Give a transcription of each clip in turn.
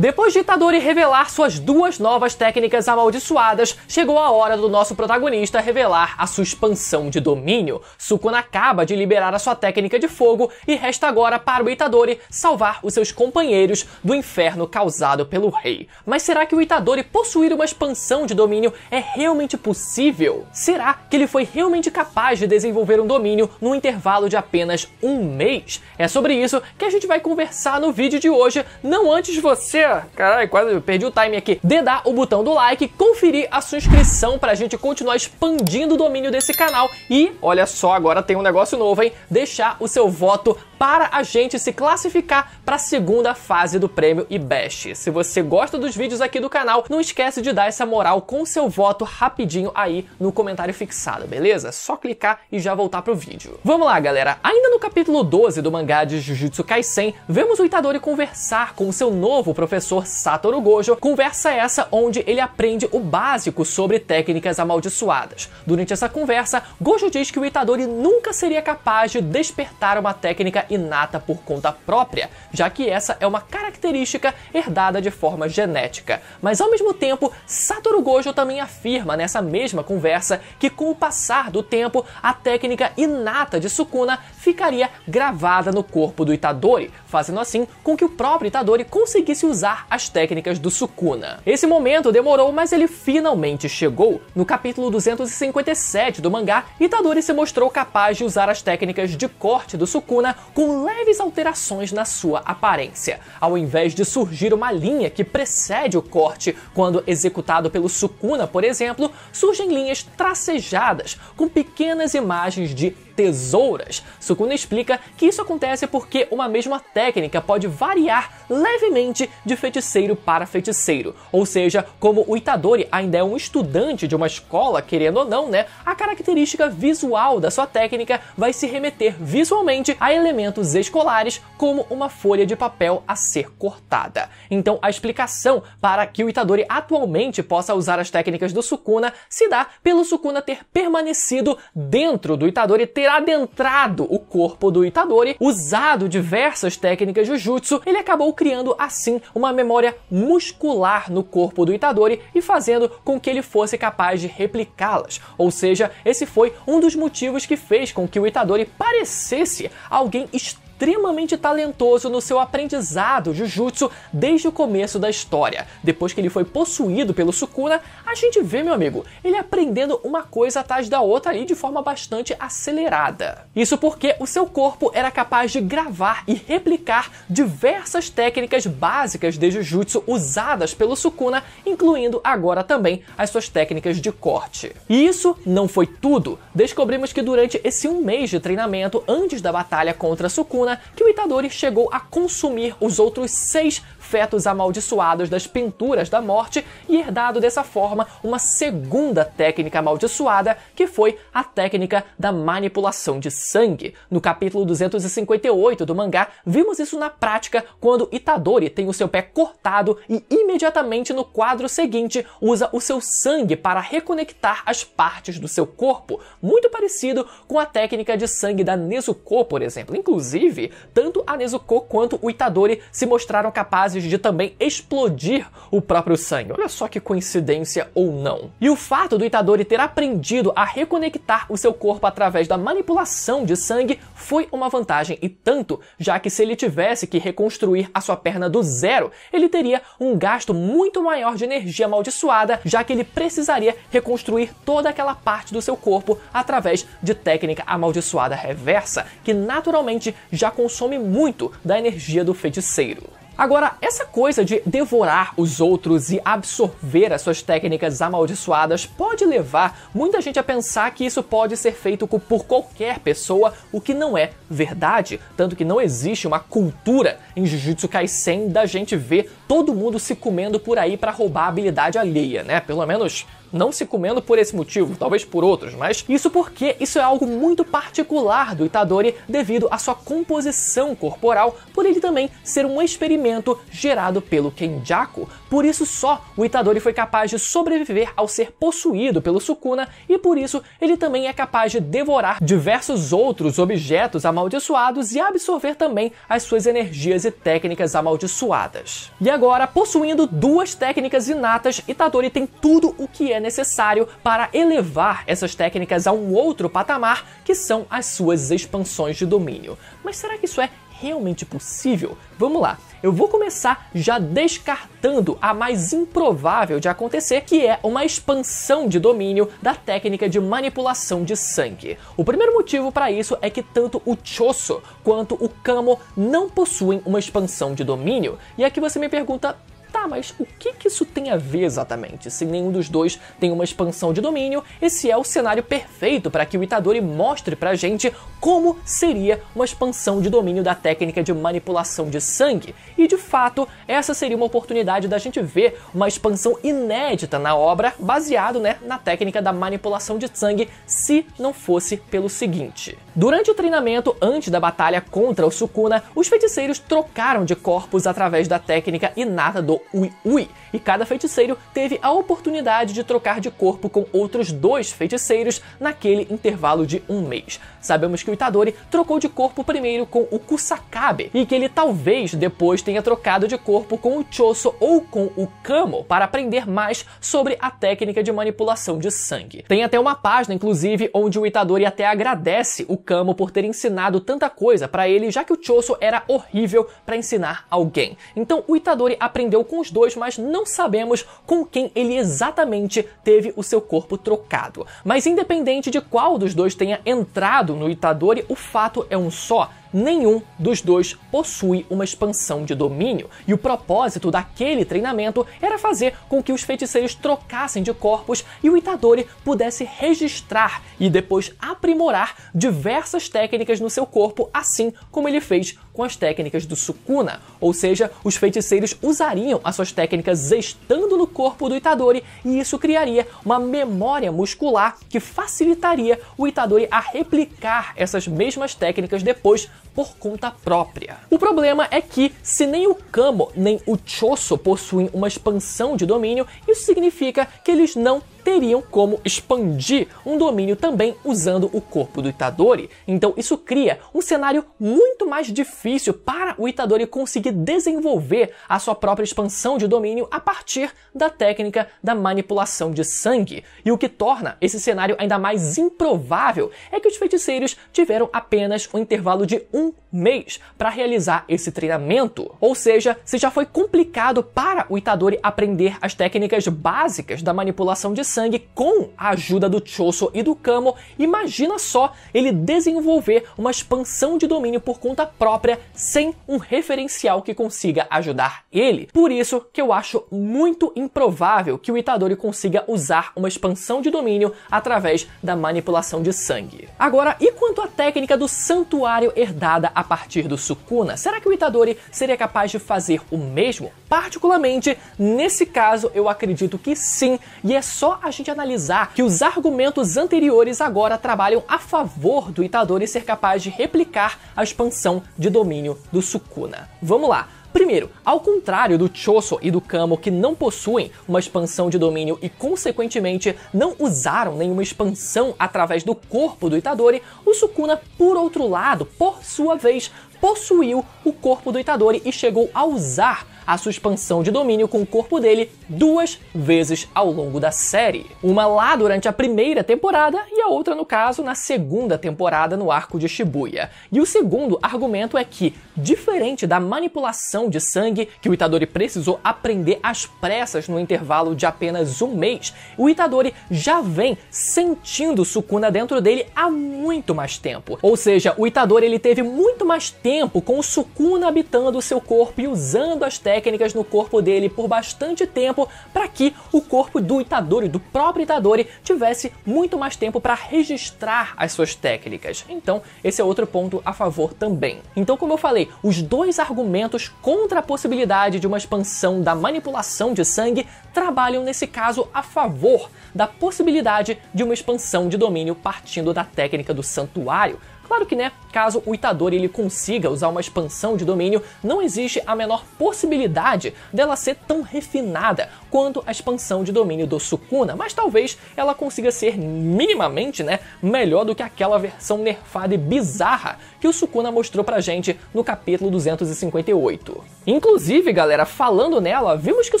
Depois de Itadori revelar suas duas novas técnicas amaldiçoadas, chegou a hora do nosso protagonista revelar a sua expansão de domínio. Sukuna acaba de liberar a sua técnica de fogo e resta agora para o Itadori salvar os seus companheiros do inferno causado pelo rei. Mas será que o Itadori possuir uma expansão de domínio é realmente possível? Será que ele foi realmente capaz de desenvolver um domínio num intervalo de apenas um mês? É sobre isso que a gente vai conversar no vídeo de hoje, não antes você queria, caralho, quase eu perdi o time aqui, dedar o botão do like, conferir a sua inscrição pra gente continuar expandindo o domínio desse canal e, olha só, agora tem um negócio novo, hein? Deixar o seu voto para a gente se classificar para a segunda fase do prêmio IBEST. Se você gosta dos vídeos aqui do canal, não esquece de dar essa moral com seu voto rapidinho aí no comentário fixado, beleza? só clicar e já voltar pro vídeo. Vamos lá, galera. Ainda no capítulo 12 do mangá de Jujutsu Kaisen, vemos o Itadori conversar com o seu novo professor professor Satoru Gojo, conversa essa onde ele aprende o básico sobre técnicas amaldiçoadas. Durante essa conversa, Gojo diz que o Itadori nunca seria capaz de despertar uma técnica inata por conta própria, já que essa é uma característica herdada de forma genética. Mas ao mesmo tempo, Satoru Gojo também afirma nessa mesma conversa que com o passar do tempo, a técnica inata de Sukuna ficaria gravada no corpo do Itadori, fazendo assim com que o próprio Itadori conseguisse usar usar as técnicas do Sukuna. Esse momento demorou, mas ele finalmente chegou. No capítulo 257 do mangá, Itadori se mostrou capaz de usar as técnicas de corte do Sukuna com leves alterações na sua aparência. Ao invés de surgir uma linha que precede o corte quando executado pelo Sukuna, por exemplo, surgem linhas tracejadas com pequenas imagens de tesouras. Sukuna explica que isso acontece porque uma mesma técnica pode variar levemente de feiticeiro para feiticeiro. Ou seja, como o Itadori ainda é um estudante de uma escola, querendo ou não, né, a característica visual da sua técnica vai se remeter visualmente a elementos escolares, como uma folha de papel a ser cortada. Então, a explicação para que o Itadori atualmente possa usar as técnicas do Sukuna se dá pelo Sukuna ter permanecido dentro do Itadori ter adentrado o corpo do Itadori, usado diversas técnicas de jujutsu, ele acabou criando assim uma memória muscular no corpo do Itadori e fazendo com que ele fosse capaz de replicá-las. Ou seja, esse foi um dos motivos que fez com que o Itadori parecesse alguém estranho extremamente talentoso no seu aprendizado Jujutsu desde o começo da história. Depois que ele foi possuído pelo Sukuna, a gente vê, meu amigo, ele aprendendo uma coisa atrás da outra ali de forma bastante acelerada. Isso porque o seu corpo era capaz de gravar e replicar diversas técnicas básicas de Jujutsu usadas pelo Sukuna, incluindo agora também as suas técnicas de corte. E isso não foi tudo. Descobrimos que durante esse um mês de treinamento antes da batalha contra Sukuna, que o Itadori chegou a consumir os outros seis fetos amaldiçoados das pinturas da morte e herdado dessa forma uma segunda técnica amaldiçoada, que foi a técnica da manipulação de sangue. No capítulo 258 do mangá, vimos isso na prática quando Itadori tem o seu pé cortado e imediatamente no quadro seguinte usa o seu sangue para reconectar as partes do seu corpo, muito parecido com a técnica de sangue da Nezuko, por exemplo. Inclusive, tanto a Nezuko quanto o Itadori se mostraram capazes capazes de também explodir o próprio sangue. Olha só que coincidência ou não. E o fato do Itadori ter aprendido a reconectar o seu corpo através da manipulação de sangue foi uma vantagem e tanto, já que se ele tivesse que reconstruir a sua perna do zero, ele teria um gasto muito maior de energia amaldiçoada, já que ele precisaria reconstruir toda aquela parte do seu corpo através de técnica amaldiçoada reversa, que naturalmente já consome muito da energia do feiticeiro. Agora, essa coisa de devorar os outros e absorver as suas técnicas amaldiçoadas pode levar muita gente a pensar que isso pode ser feito por qualquer pessoa, o que não é verdade. Tanto que não existe uma cultura em Jujutsu Kaisen da gente ver todo mundo se comendo por aí para roubar a habilidade alheia, né? Pelo menos não se comendo por esse motivo, talvez por outros, mas isso porque isso é algo muito particular do Itadori devido à sua composição corporal, por ele também ser um experimento gerado pelo Kenjaku. Por isso só o Itadori foi capaz de sobreviver ao ser possuído pelo Sukuna e por isso ele também é capaz de devorar diversos outros objetos amaldiçoados e absorver também as suas energias e técnicas amaldiçoadas. E agora, possuindo duas técnicas inatas, Itadori tem tudo o que é necessário para elevar essas técnicas a um outro patamar, que são as suas expansões de domínio. Mas será que isso é realmente possível? Vamos lá. Eu vou começar já descartando a mais improvável de acontecer, que é uma expansão de domínio da técnica de manipulação de sangue. O primeiro motivo para isso é que tanto o Chosso quanto o Kamo não possuem uma expansão de domínio. E aqui você me pergunta, Tá, mas o que, que isso tem a ver exatamente? Se nenhum dos dois tem uma expansão de domínio, esse é o cenário perfeito para que o Itadori mostre pra gente como seria uma expansão de domínio da técnica de manipulação de sangue. E de fato, essa seria uma oportunidade da gente ver uma expansão inédita na obra, baseado né, na técnica da manipulação de sangue, se não fosse pelo seguinte. Durante o treinamento antes da batalha contra o Sukuna, os feiticeiros trocaram de corpos através da técnica inata do Ui Ui, e cada feiticeiro teve a oportunidade de trocar de corpo com outros dois feiticeiros naquele intervalo de um mês. Sabemos que o Itadori trocou de corpo primeiro com o Kusakabe, e que ele talvez depois tenha trocado de corpo com o Choso ou com o Kamo para aprender mais sobre a técnica de manipulação de sangue. Tem até uma página, inclusive, onde o Itadori até agradece o por ter ensinado tanta coisa para ele, já que o Choso era horrível para ensinar alguém. Então o Itadori aprendeu com os dois, mas não sabemos com quem ele exatamente teve o seu corpo trocado. Mas independente de qual dos dois tenha entrado no Itadori, o fato é um só nenhum dos dois possui uma expansão de domínio, e o propósito daquele treinamento era fazer com que os feiticeiros trocassem de corpos e o Itadori pudesse registrar e depois aprimorar diversas técnicas no seu corpo, assim como ele fez com as técnicas do Sukuna, ou seja, os feiticeiros usariam as suas técnicas estando no corpo do Itadori e isso criaria uma memória muscular que facilitaria o Itadori a replicar essas mesmas técnicas depois por conta própria. O problema é que, se nem o Kamo nem o Choso possuem uma expansão de domínio, isso significa que eles não teriam como expandir um domínio também usando o corpo do Itadori. Então isso cria um cenário muito mais difícil para o Itadori conseguir desenvolver a sua própria expansão de domínio a partir da técnica da manipulação de sangue. E o que torna esse cenário ainda mais improvável é que os feiticeiros tiveram apenas um intervalo de um mês para realizar esse treinamento. Ou seja, se já foi complicado para o Itadori aprender as técnicas básicas da manipulação de sangue, sangue com a ajuda do Choso e do Kamo, imagina só ele desenvolver uma expansão de domínio por conta própria sem um referencial que consiga ajudar ele. Por isso que eu acho muito improvável que o Itadori consiga usar uma expansão de domínio através da manipulação de sangue. Agora, e quanto à técnica do santuário herdada a partir do Sukuna? Será que o Itadori seria capaz de fazer o mesmo? Particularmente, nesse caso, eu acredito que sim, e é só a a gente analisar que os argumentos anteriores agora trabalham a favor do Itadori ser capaz de replicar a expansão de domínio do Sukuna. Vamos lá. Primeiro, ao contrário do Choso e do Kamo que não possuem uma expansão de domínio e consequentemente não usaram nenhuma expansão através do corpo do Itadori, o Sukuna, por outro lado, por sua vez, possuiu o corpo do Itadori e chegou a usar a suspensão de domínio com o corpo dele duas vezes ao longo da série. Uma lá durante a primeira temporada e a outra, no caso, na segunda temporada no arco de Shibuya. E o segundo argumento é que, diferente da manipulação de sangue que o Itadori precisou aprender às pressas no intervalo de apenas um mês, o Itadori já vem sentindo Sukuna dentro dele há muito mais tempo. Ou seja, o Itadori ele teve muito mais tempo com o Sukuna habitando o seu corpo e usando as técnicas no corpo dele por bastante tempo para que o corpo do Itadori, do próprio Itadori, tivesse muito mais tempo para registrar as suas técnicas. Então, esse é outro ponto a favor também. Então, como eu falei, os dois argumentos contra a possibilidade de uma expansão da manipulação de sangue trabalham nesse caso a favor da possibilidade de uma expansão de domínio partindo da técnica do santuário, Claro que, né, caso o Itadori ele consiga usar uma expansão de domínio, não existe a menor possibilidade dela ser tão refinada quanto a expansão de domínio do Sukuna, mas talvez ela consiga ser minimamente, né, melhor do que aquela versão nerfada e bizarra que o Sukuna mostrou pra gente no capítulo 258. Inclusive, galera, falando nela, vimos que o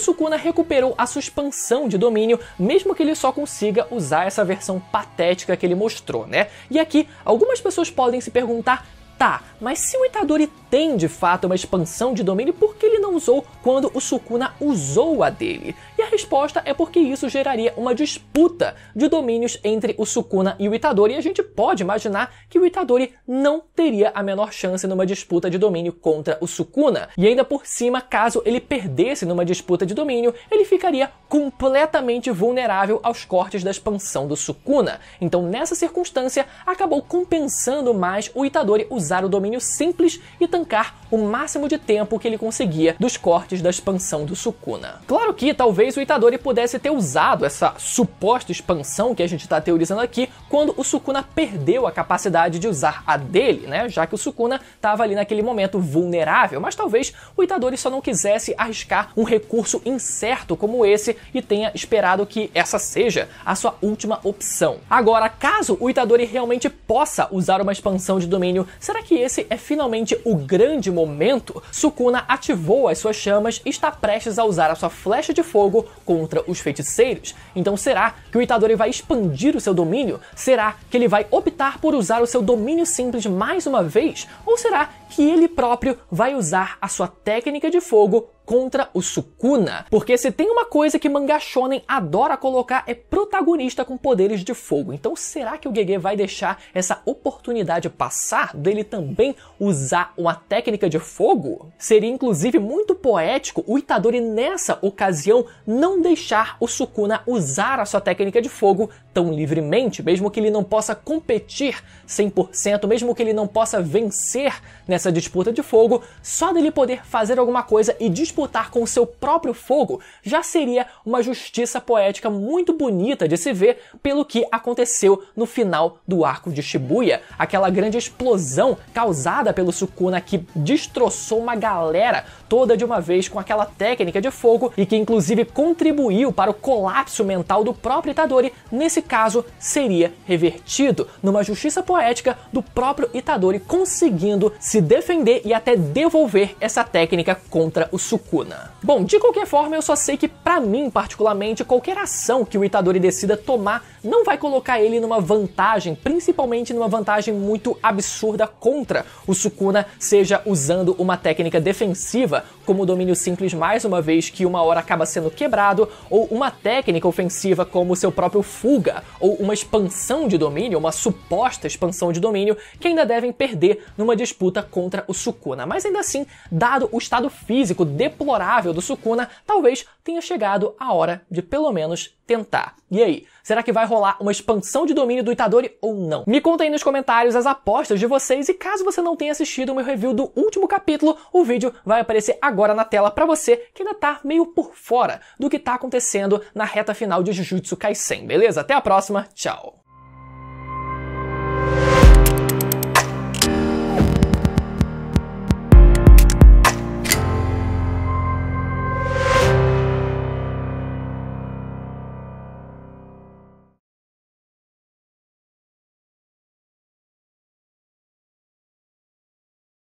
Sukuna recuperou a sua expansão de domínio, mesmo que ele só consiga usar essa versão patética que ele mostrou, né? E aqui, algumas pessoas podem se perguntar Tá, mas se o Itadori tem de fato uma expansão de domínio, por que ele não usou quando o Sukuna usou a dele? E a resposta é porque isso geraria uma disputa de domínios entre o Sukuna e o Itadori, e a gente pode imaginar que o Itadori não teria a menor chance numa disputa de domínio contra o Sukuna. E ainda por cima, caso ele perdesse numa disputa de domínio, ele ficaria completamente vulnerável aos cortes da expansão do Sukuna. Então, nessa circunstância, acabou compensando mais o Itadori usando finalizar o domínio simples e tancar o máximo de tempo que ele conseguia dos cortes da expansão do Sukuna. Claro que talvez o Itadori pudesse ter usado essa suposta expansão que a gente está teorizando aqui quando o Sukuna perdeu a capacidade de usar a dele, né? Já que o Sukuna estava ali naquele momento vulnerável, mas talvez o Itadori só não quisesse arriscar um recurso incerto como esse e tenha esperado que essa seja a sua última opção. Agora, caso o Itadori realmente possa usar uma expansão de domínio, será Será que esse é finalmente o grande momento? Sukuna ativou as suas chamas e está prestes a usar a sua flecha de fogo contra os feiticeiros. Então será que o Itadori vai expandir o seu domínio? Será que ele vai optar por usar o seu domínio simples mais uma vez? Ou será que ele próprio vai usar a sua técnica de fogo contra o Sukuna, porque se tem uma coisa que mangá shonen adora colocar é protagonista com poderes de fogo. Então será que o Gege vai deixar essa oportunidade passar dele também usar uma técnica de fogo? Seria inclusive muito poético o Itadori nessa ocasião não deixar o Sukuna usar a sua técnica de fogo tão livremente, mesmo que ele não possa competir 100%, mesmo que ele não possa vencer nessa disputa de fogo, só dele poder fazer alguma coisa e disputar lutar com o seu próprio fogo já seria uma justiça poética muito bonita de se ver pelo que aconteceu no final do arco de Shibuya, aquela grande explosão causada pelo Sukuna que destroçou uma galera toda de uma vez com aquela técnica de fogo e que inclusive contribuiu para o colapso mental do próprio Itadori, nesse caso seria revertido numa justiça poética do próprio Itadori conseguindo se defender e até devolver essa técnica contra o Sukuna. Kuna. Bom, de qualquer forma, eu só sei que, para mim particularmente, qualquer ação que o Itadori decida tomar não vai colocar ele numa vantagem, principalmente numa vantagem muito absurda contra o Sukuna, seja usando uma técnica defensiva, como o domínio simples mais uma vez que uma hora acaba sendo quebrado, ou uma técnica ofensiva como seu próprio fuga, ou uma expansão de domínio, uma suposta expansão de domínio, que ainda devem perder numa disputa contra o Sukuna. Mas ainda assim, dado o estado físico depois deplorável do Sukuna, talvez tenha chegado a hora de pelo menos tentar. E aí, será que vai rolar uma expansão de domínio do Itadori ou não? Me conta aí nos comentários as apostas de vocês e caso você não tenha assistido o meu review do último capítulo, o vídeo vai aparecer agora na tela para você que ainda tá meio por fora do que tá acontecendo na reta final de Jujutsu Kaisen, beleza? Até a próxima, tchau!